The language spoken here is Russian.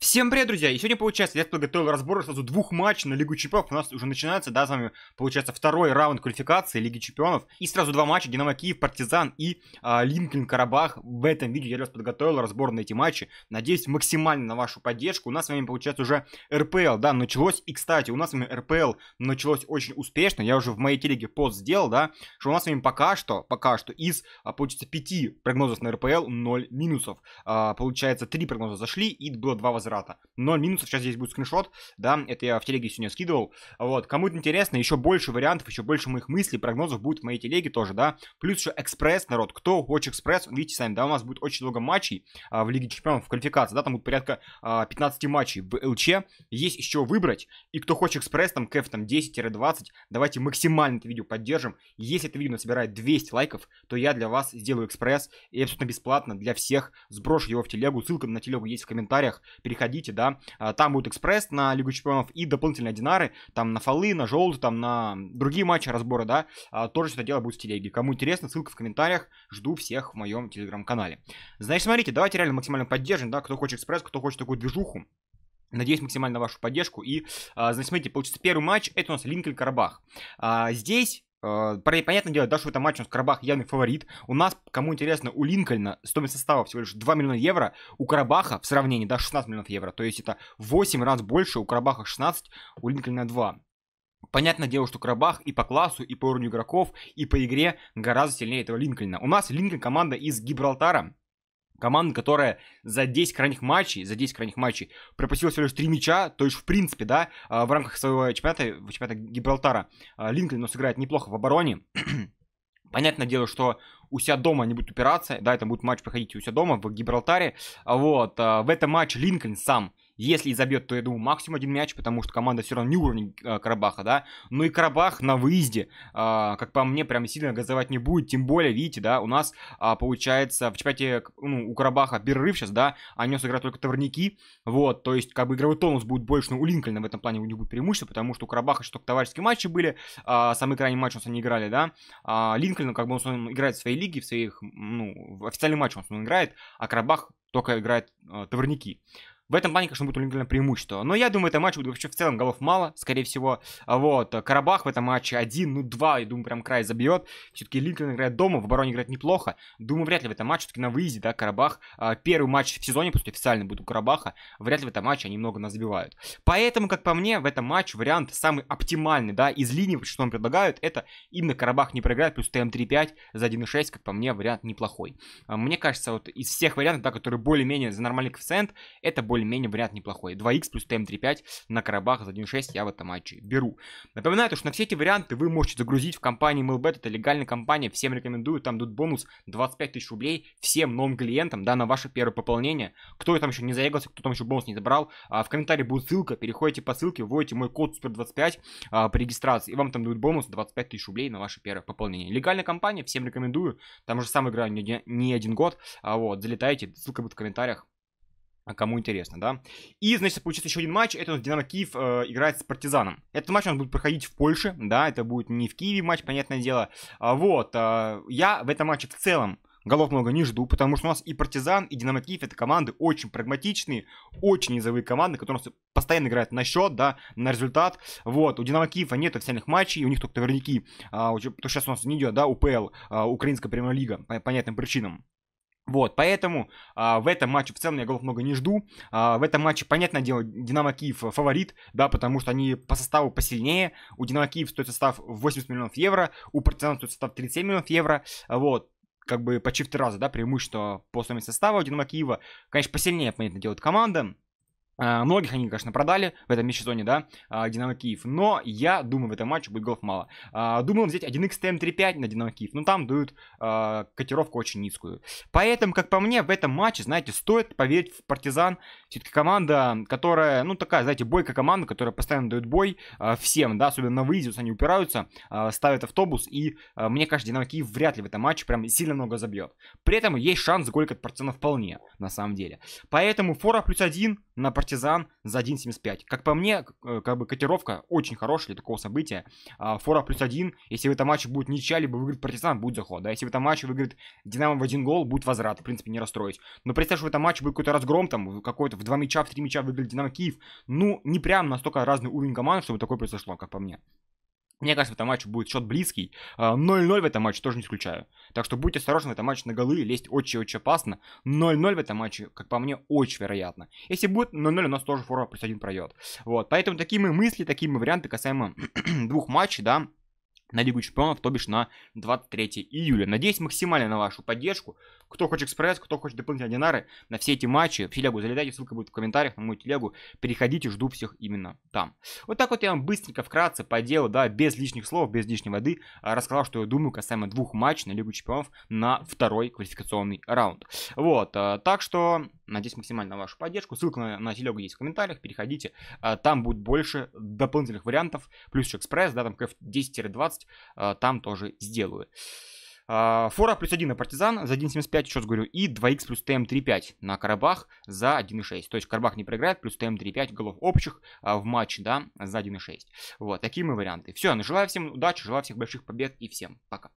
Всем привет, друзья! И сегодня, получается, я подготовил разбор сразу двух матчей на Лигу Чемпионов. У нас уже начинается, да, с вами, получается, второй раунд квалификации Лиги Чемпионов. И сразу два матча, Динамо Киев, Партизан и э, Линкольн Карабах. В этом видео я раз подготовил разбор на эти матчи. Надеюсь, максимально на вашу поддержку. У нас с вами, получается, уже РПЛ, да, началось. И, кстати, у нас с вами РПЛ началось очень успешно. Я уже в моей телеге пост сделал, да, что у нас с вами пока что, пока что из, а, получается, пяти прогнозов на РПЛ 0 минусов. Э, получается, три прогноза зашли и было два возврата возврата. 0 минусов, сейчас здесь будет скриншот, да, это я в телеге сегодня скидывал. Вот, кому это интересно, еще больше вариантов, еще больше моих мыслей, прогнозов будет в моей телеге тоже, да. Плюс еще экспресс, народ, кто хочет экспресс, видите сами, да, у нас будет очень много матчей а, в Лиге Чемпионов, в квалификации, да, там будет порядка а, 15 матчей в ЛЧ, есть еще выбрать, и кто хочет экспресс, там, кэф, там, 10-20, давайте максимально это видео поддержим. Если это видео собирает 200 лайков, то я для вас сделаю экспресс и абсолютно бесплатно для всех сброшу его в телегу, ссылка на телегу есть в комментариях, переходите переходите, да, а, там будет экспресс на Лигу Чемпионов и дополнительные динары, там на фолы, на желтый, там на другие матчи разбора, да, а, тоже все это дело будет в телеге. Кому интересно, ссылка в комментариях, жду всех в моем телеграм-канале. Значит, смотрите, давайте реально максимально поддержим, да, кто хочет экспресс, кто хочет такую движуху. Надеюсь максимально на вашу поддержку. И, а, значит, смотрите, получится первый матч, это у нас Линкольн-Карабах. А, здесь Э, понятное дело, да, что в этом матче у он Карабах явный фаворит. У нас, кому интересно, у Линкольна стоимость состава всего лишь 2 миллиона евро, у Карабаха в сравнении, да, 16 миллионов евро. То есть это 8 раз больше, у Карабаха 16, у Линкольна 2. Понятное дело, что Карабах и по классу, и по уровню игроков, и по игре гораздо сильнее этого Линкольна. У нас Линкольн команда из Гибралтара, Команда, которая за 10 крайних матчей, за 10 крайних матчей пропустила всего лишь 3 мяча, то есть, в принципе, да, а, в рамках своего чемпионата, чемпионата Гибралтара, а, Линкольн у сыграет неплохо в обороне. Понятное дело, что у себя дома они будут упираться, да, это будет матч проходить у себя дома в Гибралтаре, а вот, в этом матче Линкольн сам если и забьет, то, я думаю, максимум один мяч, потому что команда все равно не уровень а, Карабаха, да. Ну и Карабах на выезде, а, как по мне, прям сильно газовать не будет. Тем более, видите, да, у нас а, получается в чемпионате ну, у Карабаха перерыв сейчас, да, А него сыграют только товарники, вот, то есть, как бы игровой тонус будет больше, но у Линкольна в этом плане у них будет преимущество, потому что у Карабаха что только товарищеские матчи были, самый крайний матч у нас они играли, да, а, Линкольн, как бы он, он играет в своей лиге, в своих, ну, в официальный матч он, он играет, а Карабах только играет э, товарники. В этом плане, конечно, будет у Лингольна преимущество. Но я думаю, это матч будет вообще в целом голов мало, скорее всего. Вот, Карабах в этом матче один, ну два, я думаю, прям край забьет. Все-таки Линкольн играет дома, в обороне играет неплохо. Думаю, вряд ли в этом матче, все-таки на выезде, да, Карабах. А, первый матч в сезоне, после официально будет у Карабаха. Вряд ли в этом матче они много нас забивают. Поэтому, как по мне, в этом матче вариант самый оптимальный, да, из линии, что нам предлагают, это именно Карабах не проиграет, плюс ТМ-3-5 за 1.6, как по мне, вариант неплохой. А, мне кажется, вот из всех вариантов, да, которые более-менее за нормальный коэффициент, это более более-менее вариант неплохой. 2х плюс тм эм 3 на Карабах за 1.6 я в этом матче беру. Напоминаю, то что на все эти варианты вы можете загрузить в компании MLBet, это легальная компания, всем рекомендую, там идут бонус 25 тысяч рублей всем новым клиентам, да, на ваше первое пополнение. Кто там еще не заехался, кто там еще бонус не забрал, а, в комментарии будет ссылка, переходите по ссылке, вводите мой код супер25 а, при регистрации, и вам там дают бонус 25 тысяч рублей на ваше первое пополнение. Легальная компания, всем рекомендую, там же сам играю не, не один год, а вот, залетайте, ссылка будет в комментариях. А кому интересно, да. И, значит, получится еще один матч, это у нас Динамо Киев э, играет с Партизаном. Этот матч у нас будет проходить в Польше, да, это будет не в Киеве матч, понятное дело. А, вот, э, я в этом матче в целом голов много не жду, потому что у нас и Партизан, и Динамо Киев это команды очень прагматичные, очень низовые команды, которые у нас постоянно играют на счет, да, на результат. Вот, у Динамо Киева нет официальных матчей, у них только наверняки, а, то сейчас у нас не идет, да, УПЛ, а, Украинская премьер-лига, по понятным причинам. Вот, поэтому а, в этом матче в целом я голов много не жду. А, в этом матче, понятное дело, Динамо Киев э, фаворит, да, потому что они по составу посильнее. У Динамо Киев стоит состав 80 миллионов евро, у Партизана стоит состав 37 миллионов евро. Вот, как бы почти в три раза, да, преимущество по сумме состава у Динамо Киева. Конечно, посильнее, понятно, делает команда. Э, многих они, конечно, продали в этом сезоне, да, э, Динамо Киев. Но я думаю, в этом матче будет голов мало. Э, Думал взять 1x TM35 на Динамо Киев, но ну, там дают котировку очень низкую. Поэтому, как по мне, в этом матче, знаете, стоит поверить в партизан. Все-таки команда, которая, ну, такая, знаете, бойкая команда, которая постоянно дает бой всем, да, особенно на выезде, они упираются, ставят автобус. И мне кажется, Динамо Киев вряд ли в этом матче прям сильно много забьет. При этом есть шанс голик от партизана вполне, на самом деле. Поэтому фора плюс один на партизан за 1.75. Как по мне, э, как бы котировка очень хорошая для такого события. А, Фора плюс один. Если в этом матче будет ничья, либо выиграет партизан, будет заход. Да? Если в этом матче выиграет Динамо в один гол, будет возврат. В принципе, не расстроюсь. Но представь, что в этом матче будет какой-то разгром, там, какой-то в два мяча, в три мяча выиграет Динамо Киев. Ну, не прям настолько разный уровень команд, чтобы такое произошло, как по мне. Мне кажется, в этом матче будет счет близкий. 0-0 а, в этом матче тоже не исключаю. Так что будьте осторожны в этом матче на голы, лезть очень-очень опасно. 0-0 в этом матче, как по мне, очень вероятно. Если будет 0-0, у нас тоже фора плюс один пройдет. Вот, поэтому такие мы мысли, такие мы варианты касаемо двух матчей, да, на Лигу Чемпионов, то бишь на 23 июля. Надеюсь максимально на вашу поддержку. Кто хочет экспресс, кто хочет дополнительные динары, на все эти матчи в телегу залетайте, ссылка будет в комментариях на мою телегу. Переходите, жду всех именно там. Вот так вот я вам быстренько, вкратце, по делу, да, без лишних слов, без лишней воды, а, рассказал, что я думаю касаемо двух матчей на Лигу Чемпионов на второй квалификационный раунд. Вот, а, так что... Надеюсь максимально на вашу поддержку. Ссылка на, на телегу есть в комментариях, переходите. А, там будет больше дополнительных вариантов. Плюс еще экспресс, да, там КФ 10-20, а, там тоже сделаю. А, фора плюс 1 на партизан за 1.75, еще раз говорю, и 2х плюс ТМ3.5 эм на Карабах за 1.6. То есть Карабах не проиграет, плюс ТМ3.5 эм голов общих в матче, да, за 1.6. Вот, такие мы варианты. Все, желаю всем удачи, желаю всех больших побед и всем пока.